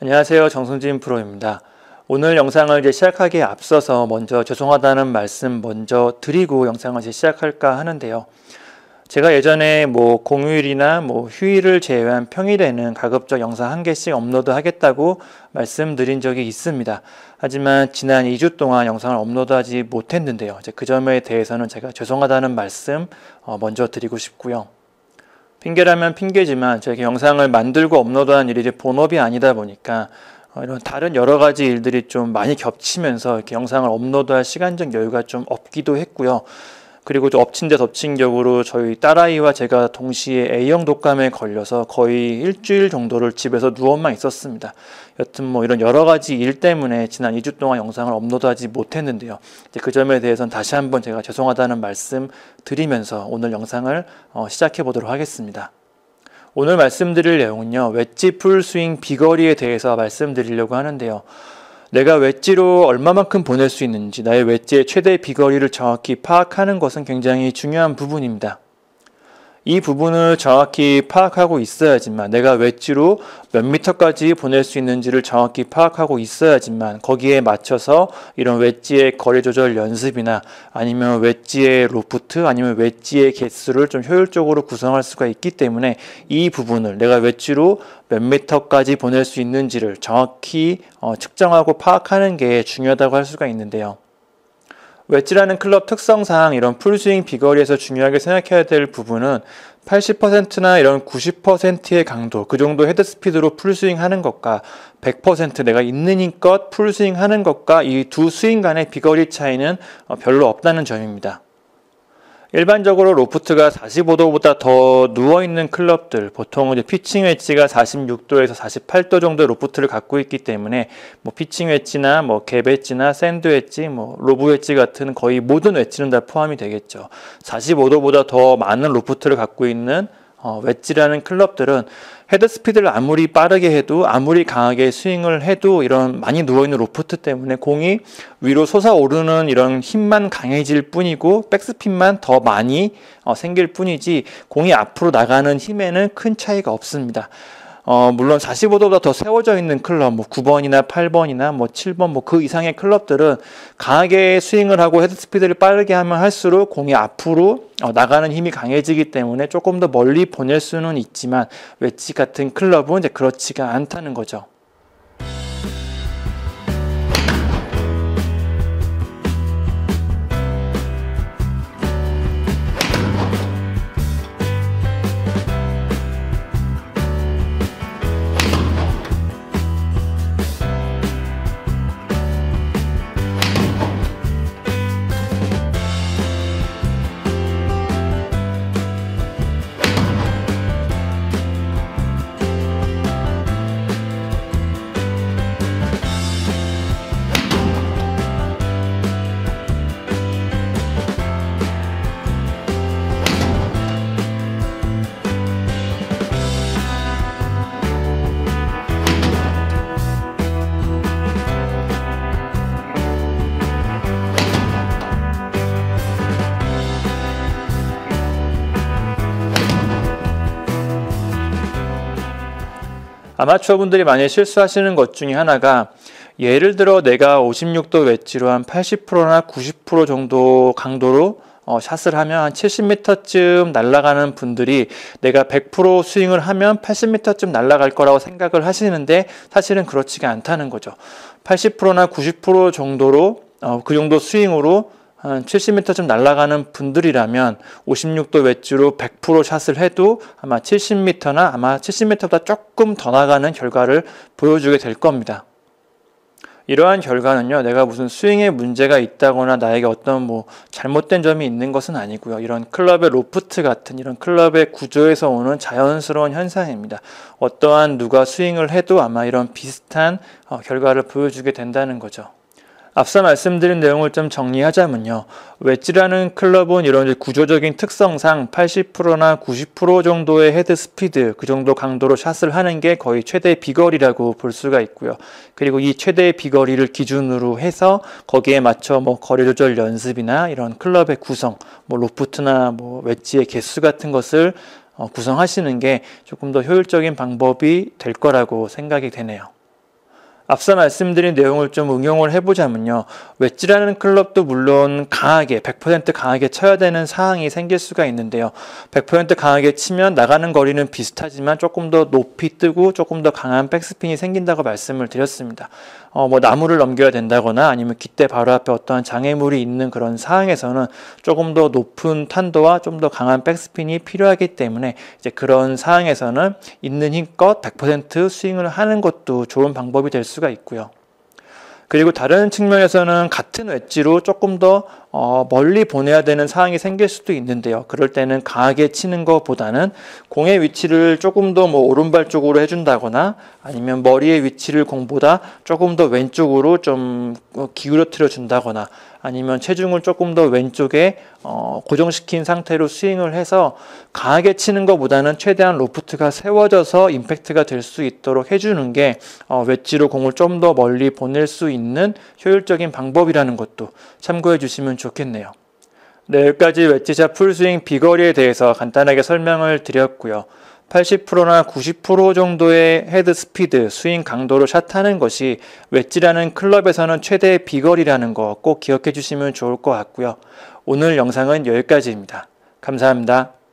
안녕하세요. 정승진 프로입니다. 오늘 영상을 이제 시작하기에 앞서서 먼저 죄송하다는 말씀 먼저 드리고 영상을 이제 시작할까 하는데요. 제가 예전에 뭐 공휴일이나 뭐 휴일을 제외한 평일에는 가급적 영상 한 개씩 업로드 하겠다고 말씀드린 적이 있습니다. 하지만 지난 2주 동안 영상을 업로드하지 못했는데요. 그 점에 대해서는 제가 죄송하다는 말씀 어, 먼저 드리고 싶고요. 핑계라면 핑계지만 제가 영상을 만들고 업로드하는 일이 본업이 아니다 보니까 어, 이런 다른 여러 가지 일들이 좀 많이 겹치면서 이렇게 영상을 업로드할 시간적 여유가 좀 없기도 했고요. 그리고 또 엎친 데 덮친 격으로 저희 딸아이와 제가 동시에 A형 독감에 걸려서 거의 일주일 정도를 집에서 누워만 있었습니다. 여튼 뭐 이런 여러 가지 일 때문에 지난 2주 동안 영상을 업로드하지 못했는데요. 그 점에 대해서는 다시 한번 제가 죄송하다는 말씀 드리면서 오늘 영상을 어, 시작해 보도록 하겠습니다. 오늘 말씀드릴 내용은요. 웨지 풀스윙 비거리에 대해서 말씀드리려고 하는데요. 내가 외지로 얼마만큼 보낼 수 있는지, 나의 외지의 최대 비거리를 정확히 파악하는 것은 굉장히 중요한 부분입니다. 이 부분을 정확히 파악하고 있어야지만 내가 외지로 몇 미터까지 보낼 수 있는지를 정확히 파악하고 있어야지만 거기에 맞춰서 이런 외지의 거리 조절 연습이나 아니면 외지의 로프트 아니면 외지의 개수를 좀 효율적으로 구성할 수가 있기 때문에 이 부분을 내가 외지로 몇 미터까지 보낼 수 있는지를 정확히 어, 측정하고 파악하는 게 중요하다고 할 수가 있는데요. 웨지라는 클럽 특성상 이런 풀스윙 비거리에서 중요하게 생각해야 될 부분은 80%나 이런 90%의 강도, 그 정도 헤드 스피드로 풀스윙 하는 것과 100% 내가 있는 힘껏 풀스윙 하는 것과 이 두 스윙 간의 비거리 차이는 어, 별로 없다는 점입니다. 일반적으로 로프트가 45도보다 더 누워있는 클럽들, 보통 이제 피칭 웨치가 46도에서 48도 정도의 로프트를 갖고 있기 때문에 뭐 피칭 웨치나 뭐갭 웨지나 샌드 웨치뭐 로브 웨치 같은 거의 모든 웨치는다 포함이 되겠죠. 45도보다 더 많은 로프트를 갖고 있는 어, 웨지라는 클럽들은 헤드 스피드를 아무리 빠르게 해도 아무리 강하게 스윙을 해도 이런 많이 누워있는 로프트 때문에 공이 위로 솟아오르는 이런 힘만 강해질 뿐이고 백스핀만 더 많이 어, 생길 뿐이지 공이 앞으로 나가는 힘에는 큰 차이가 없습니다. 어, 물론 45도보다 더 세워져 있는 클럽, 뭐 9번이나 8번이나 뭐 7번, 뭐 그 이상의 클럽들은 강하게 스윙을 하고 헤드 스피드를 빠르게 하면 할수록 공이 앞으로 어, 나가는 힘이 강해지기 때문에 조금 더 멀리 보낼 수는 있지만 웨지 같은 클럽은 이제 그렇지가 않다는 거죠. 아마추어 분들이 많이 실수하시는 것 중에 하나가 예를 들어 내가 56도 웨지로 한 80%나 90% 정도 강도로 어, 샷을 하면 한 70m쯤 날아가는 분들이 내가 100% 스윙을 하면 80m쯤 날아갈 거라고 생각을 하시는데 사실은 그렇지가 않다는 거죠. 80%나 90% 정도로 어, 그 정도 스윙으로 한 70m 좀 날아가는 분들이라면 56도 웨지로 100% 샷을 해도 아마 70m나 아마 70m보다 조금 더 나가는 결과를 보여주게 될 겁니다. 이러한 결과는요, 내가 무슨 스윙에 문제가 있다거나 나에게 어떤 뭐 잘못된 점이 있는 것은 아니고요. 이런 클럽의 로프트 같은 이런 클럽의 구조에서 오는 자연스러운 현상입니다. 어떠한 누가 스윙을 해도 아마 이런 비슷한 어, 결과를 보여주게 된다는 거죠. 앞서 말씀드린 내용을 좀 정리하자면요. 웨지라는 클럽은 이런 구조적인 특성상 80%나 90% 정도의 헤드 스피드, 그 정도 강도로 샷을 하는 게 거의 최대 비거리라고 볼 수가 있고요. 그리고 이 최대 비거리를 기준으로 해서 거기에 맞춰 뭐 거리 조절 연습이나 이런 클럽의 구성, 뭐 로프트나 뭐 웨지의 개수 같은 것을 어, 구성하시는 게 조금 더 효율적인 방법이 될 거라고 생각이 되네요. 앞서 말씀드린 내용을 좀 응용을 해보자면요. 웨지라는 클럽도 물론 강하게, 100% 강하게 쳐야 되는 사항이 생길 수가 있는데요. 100% 강하게 치면 나가는 거리는 비슷하지만 조금 더 높이 뜨고 조금 더 강한 백스핀이 생긴다고 말씀을 드렸습니다. 어, 뭐 나무를 넘겨야 된다거나 아니면 기대 바로 앞에 어떠한 장애물이 있는 그런 사항에서는 조금 더 높은 탄도와 좀 더 강한 백스핀이 필요하기 때문에 이제 그런 사항에서는 있는 힘껏 100% 스윙을 하는 것도 좋은 방법이 될수 수가 있고요. 그리고 다른 측면에서는 같은 웨지로 조금 더 어, 멀리 보내야 되는 상황이 생길 수도 있는데요. 그럴 때는 강하게 치는 것보다는 공의 위치를 조금 더 뭐 오른발 쪽으로 해준다거나 아니면 머리의 위치를 공보다 조금 더 왼쪽으로 좀 어, 기울여뜨려 준다거나 아니면 체중을 조금 더 왼쪽에 어, 고정시킨 상태로 스윙을 해서 강하게 치는 것보다는 최대한 로프트가 세워져서 임팩트가 될 수 있도록 해주는 게 어, 웨지로 공을 좀 더 멀리 보낼 수 있는 효율적인 방법이라는 것도 참고해 주시면 좋습니다. 겠 좋겠네요. 네, 여기까지 웨지샷 풀스윙 비거리에 대해서 간단하게 설명을 드렸고요. 80%나 90% 정도의 헤드 스피드, 스윙 강도로 샷하는 것이 웨지라는 클럽에서는 최대의 비거리라는 거 꼭 기억해 주시면 좋을 것 같고요. 오늘 영상은 여기까지입니다. 감사합니다.